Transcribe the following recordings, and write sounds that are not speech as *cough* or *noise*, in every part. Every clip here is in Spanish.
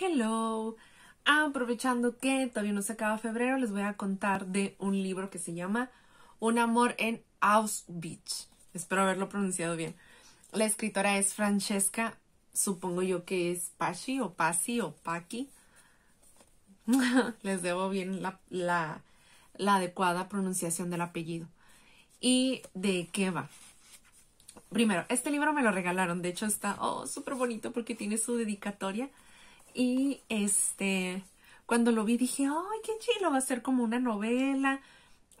Hello. Aprovechando que todavía no se acaba febrero, les voy a contar de un libro que se llama Un amor en Auschwitz. Espero haberlo pronunciado bien. La escritora es Francesca, supongo yo que es Pashi o Pasi o Paki. *laughs* les debo bien la, adecuada pronunciación del apellido. ¿Y de qué va? Primero, este libro me lo regalaron. De hecho, está oh, súper bonito porque tiene su dedicatoria y este, cuando lo vi dije, ay, qué chido, va a ser como una novela.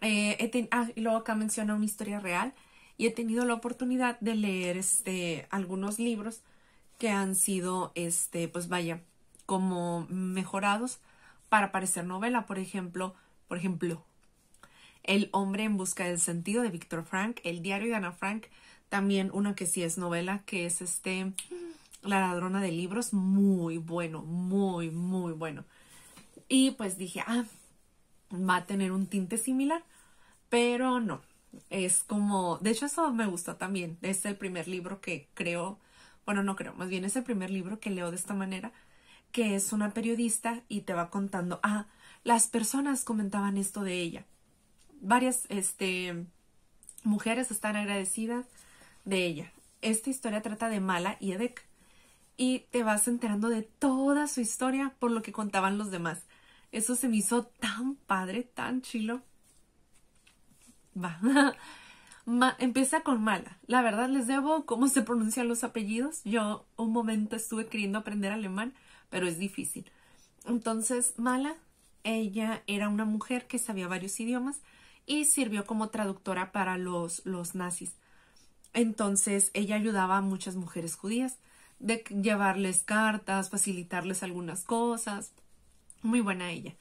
Eh, ah, y luego acá menciona una historia real. Y he tenido la oportunidad de leer este, algunos libros que han sido, este, pues vaya, como mejorados para parecer novela. Por ejemplo, por ejemplo, El hombre en busca del sentido de Víctor Frank, El diario de Ana Frank, también uno que sí es novela, que es este... La ladrona de libros, muy bueno, muy, muy bueno. Y pues dije, ah, va a tener un tinte similar, pero no. Es como, de hecho eso me gustó también. Es el primer libro que creo, bueno, no creo, más bien es el primer libro que leo de esta manera, que es una periodista y te va contando, ah, las personas comentaban esto de ella. Varias, este, mujeres están agradecidas de ella. Esta historia trata de Mala y Edek, y te vas enterando de toda su historia por lo que contaban los demás. Eso se me hizo tan padre, tan chilo. Va. *laughs* empieza con mala. La verdad les debo cómo se pronuncian los apellidos. Yo un momento estuve queriendo aprender alemán, pero es difícil. Entonces, mala, ella era una mujer que sabía varios idiomas y sirvió como traductora para los, los nazis. Entonces, ella ayudaba a muchas mujeres judías de llevarles cartas, facilitarles algunas cosas. Muy buena ella.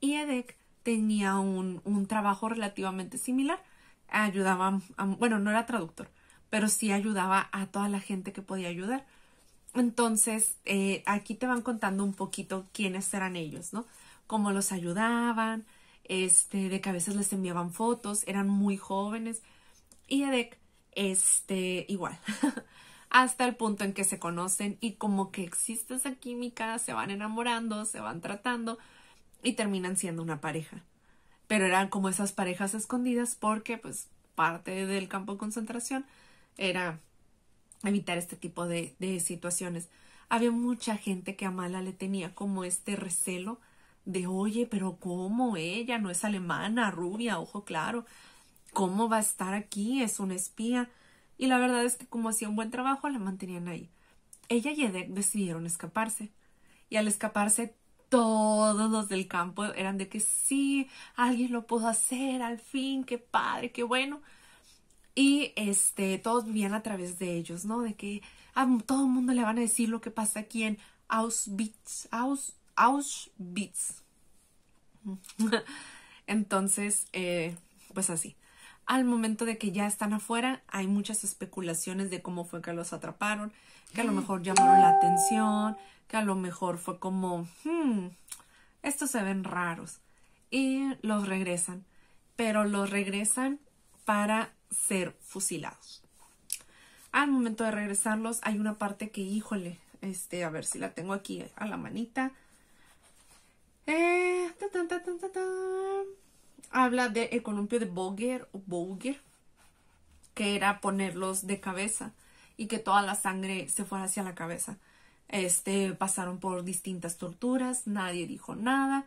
Y Edec tenía un, trabajo relativamente similar. Ayudaba, bueno, no era traductor, pero sí ayudaba a toda la gente que podía ayudar. Entonces, eh, aquí te van contando un poquito quiénes eran ellos, ¿no? Cómo los ayudaban, este, de que a veces les enviaban fotos, eran muy jóvenes. Y Edek, este, igual, *laughs* hasta el punto en que se conocen y como que existe esa química, se van enamorando, se van tratando y terminan siendo una pareja. Pero eran como esas parejas escondidas porque pues parte del campo de concentración era evitar este tipo de, de situaciones. Había mucha gente que a Mala le tenía como este recelo de oye, pero ¿cómo ella no es alemana, rubia, ojo claro? ¿Cómo va a estar aquí? Es una espía y la verdad es que como hacía un buen trabajo la mantenían ahí. Ella y Edek decidieron escaparse y al escaparse todos los del campo eran de que sí, alguien lo pudo hacer, al fin, qué padre, qué bueno. Y este, todos vivían a través de ellos, ¿no? De que a todo el mundo le van a decir lo que pasa aquí en Auschwitz. Auschwitz. *laughs* Entonces, eh, pues así al momento de que ya están afuera, hay muchas especulaciones de cómo fue que los atraparon, que a lo mm. mejor llamaron la atención, que a lo mejor fue como, hmm, estos se ven raros. Y los regresan, pero los regresan para ser fusilados. Al momento de regresarlos, hay una parte que, híjole, este, a ver si la tengo aquí a la manita. Eh, ta, ta, habla de el columpio de Boger o Boger, que era ponerlos de cabeza y que toda la sangre se fuera hacia la cabeza. Este, pasaron por distintas torturas, nadie dijo nada.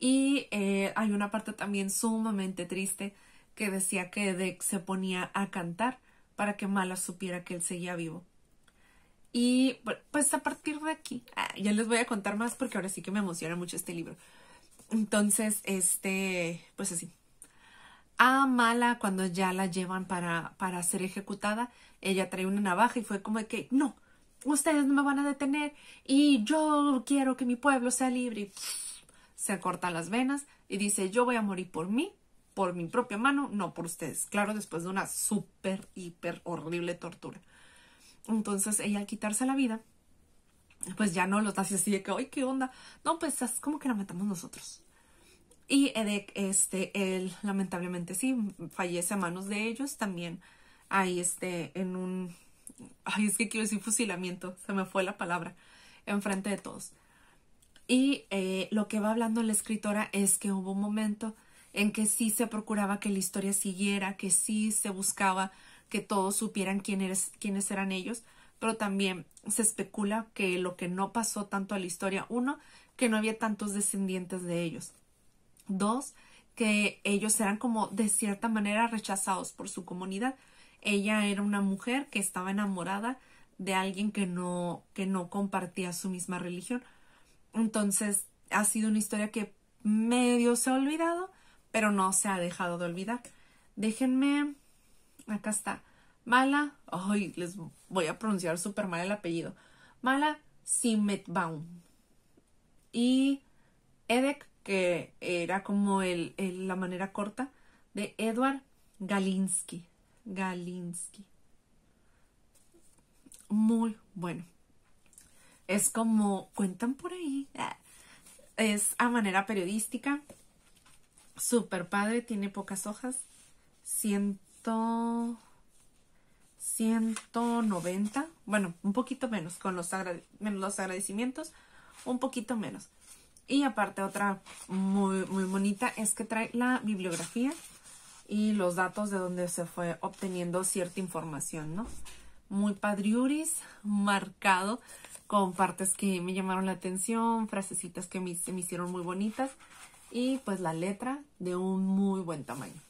Y eh, hay una parte también sumamente triste que decía que Dex se ponía a cantar para que Mala supiera que él seguía vivo. Y pues a partir de aquí, ah, ya les voy a contar más porque ahora sí que me emociona mucho este libro. Entonces, este, pues así. A Mala, cuando ya la llevan para, para ser ejecutada, ella trae una navaja y fue como de que, no, ustedes no me van a detener y yo quiero que mi pueblo sea libre. se corta las venas y dice, yo voy a morir por mí, por mi propia mano, no por ustedes. Claro, después de una súper, hiper horrible tortura. Entonces ella al quitarse la vida, pues ya no lo hace así de que, ay, ¿qué onda? No, pues es como que la matamos nosotros. Y Edek, eh, este, él lamentablemente sí, fallece a manos de ellos también. Ahí, este, en un, ay, es que quiero decir fusilamiento, se me fue la palabra, enfrente de todos. Y eh, lo que va hablando la escritora es que hubo un momento en que sí se procuraba que la historia siguiera, que sí se buscaba que todos supieran quiénes eran ellos, pero también se especula que lo que no pasó tanto a la historia, uno, que no había tantos descendientes de ellos, dos, que ellos eran como de cierta manera rechazados por su comunidad. Ella era una mujer que estaba enamorada de alguien que no, que no compartía su misma religión. Entonces, ha sido una historia que medio se ha olvidado, pero no se ha dejado de olvidar. Déjenme. Acá está. Mala, ay, les voy a pronunciar súper mal el apellido. Mala Simetbaum. Y Edek, que era como la manera corta de Edward Galinsky. Galinsky. Muy bueno. Es como cuentan por ahí. Ah, es a manera periodística. Super padre, tiene pocas hojas. Siento... 190, bueno, un poquito menos con los, los agradecimientos, un poquito menos. Y aparte otra muy, muy bonita es que trae la bibliografía y los datos de donde se fue obteniendo cierta información, ¿no? Muy padriuris, marcado, con partes que me llamaron la atención, frasecitas que me, se me hicieron muy bonitas y pues la letra de un muy buen tamaño.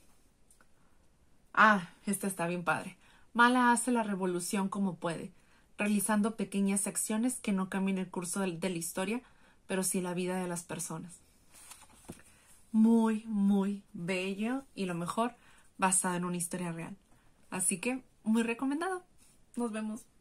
Ah, esta está bien padre. Mala hace la revolución como puede, realizando pequeñas acciones que no cambien el curso de la historia, pero sí la vida de las personas. Muy, muy bello y lo mejor, basado en una historia real. Así que, muy recomendado. Nos vemos.